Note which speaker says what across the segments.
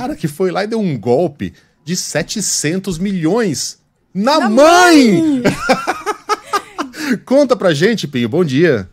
Speaker 1: cara que foi lá e deu um golpe de 700 milhões na, na mãe! mãe! Conta pra gente, Pinho. Bom dia.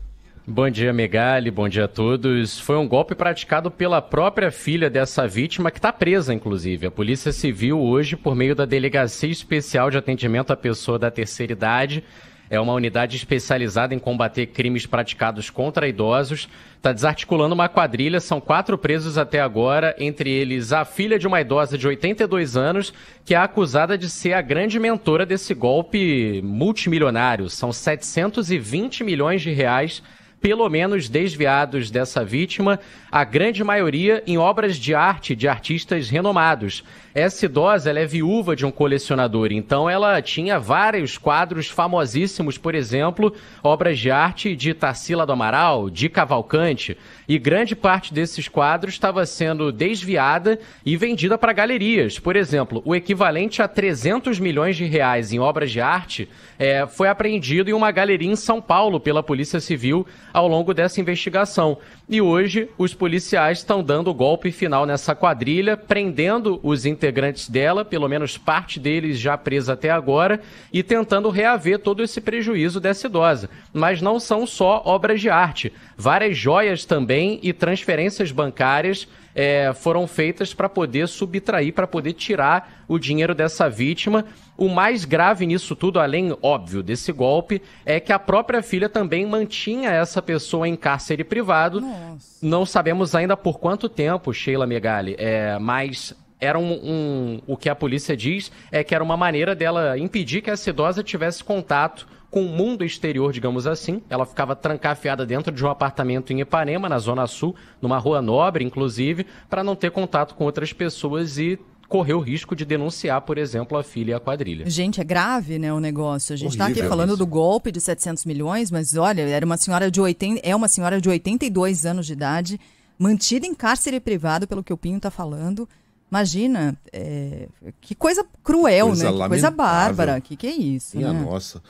Speaker 1: Bom dia, Megali. Bom dia a todos. Foi um golpe praticado pela própria filha dessa vítima, que está presa, inclusive. A Polícia Civil, hoje, por meio da Delegacia Especial de Atendimento à Pessoa da Terceira Idade, é uma unidade especializada em combater crimes praticados contra idosos. Está desarticulando uma quadrilha, são quatro presos até agora, entre eles a filha de uma idosa de 82 anos, que é acusada de ser a grande mentora desse golpe multimilionário. São 720 milhões de reais pelo menos desviados dessa vítima, a grande maioria em obras de arte de artistas renomados. Essa idosa é viúva de um colecionador, então ela tinha vários quadros famosíssimos, por exemplo, obras de arte de Tarsila do Amaral, de Cavalcante, e grande parte desses quadros estava sendo desviada e vendida para galerias. Por exemplo, o equivalente a 300 milhões de reais em obras de arte é, foi apreendido em uma galeria em São Paulo pela Polícia Civil ao longo dessa investigação. E hoje, os policiais estão dando o golpe final nessa quadrilha, prendendo os integrantes dela, pelo menos parte deles já presa até agora, e tentando reaver todo esse prejuízo dessa idosa. Mas não são só obras de arte, várias joias também e transferências bancárias é, foram feitas para poder subtrair, para poder tirar o dinheiro dessa vítima. O mais grave nisso tudo, além, óbvio, desse golpe, é que a própria filha também mantinha essa pessoa em cárcere privado. Nossa. Não sabemos ainda por quanto tempo, Sheila Megali, é, mas era um, um, o que a polícia diz é que era uma maneira dela impedir que essa idosa tivesse contato com o mundo exterior, digamos assim. Ela ficava trancafiada dentro de um apartamento em Ipanema, na Zona Sul, numa rua nobre, inclusive, para não ter contato com outras pessoas e correr o risco de denunciar, por exemplo, a filha e a quadrilha. Gente, é grave, né, o negócio. A gente está aqui falando isso. do golpe de 700 milhões, mas olha, era uma senhora de 80, é uma senhora de 82 anos de idade, mantida em cárcere privado, pelo que o Pinho está falando. Imagina, é, que coisa cruel, coisa né? Que coisa bárbara. Que que é isso, e né? a nossa. É.